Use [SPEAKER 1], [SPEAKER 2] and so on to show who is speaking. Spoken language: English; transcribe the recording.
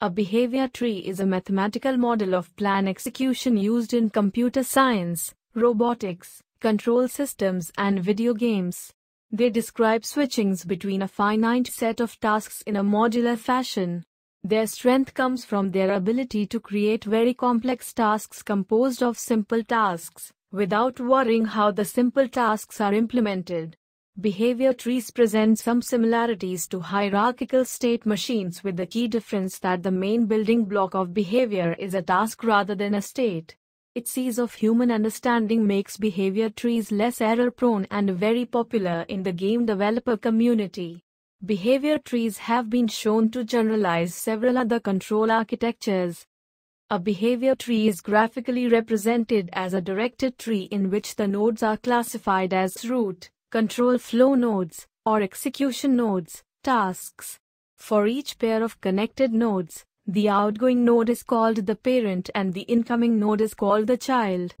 [SPEAKER 1] A behavior tree is a mathematical model of plan execution used in computer science, robotics, control systems and video games. They describe switchings between a finite set of tasks in a modular fashion. Their strength comes from their ability to create very complex tasks composed of simple tasks, without worrying how the simple tasks are implemented. Behavior trees present some similarities to hierarchical state machines with the key difference that the main building block of behavior is a task rather than a state. Its ease of human understanding makes behavior trees less error prone and very popular in the game developer community. Behavior trees have been shown to generalize several other control architectures. A behavior tree is graphically represented as a directed tree in which the nodes are classified as root, control flow nodes, or execution nodes, tasks. For each pair of connected nodes, the outgoing node is called the parent and the incoming node is called the child.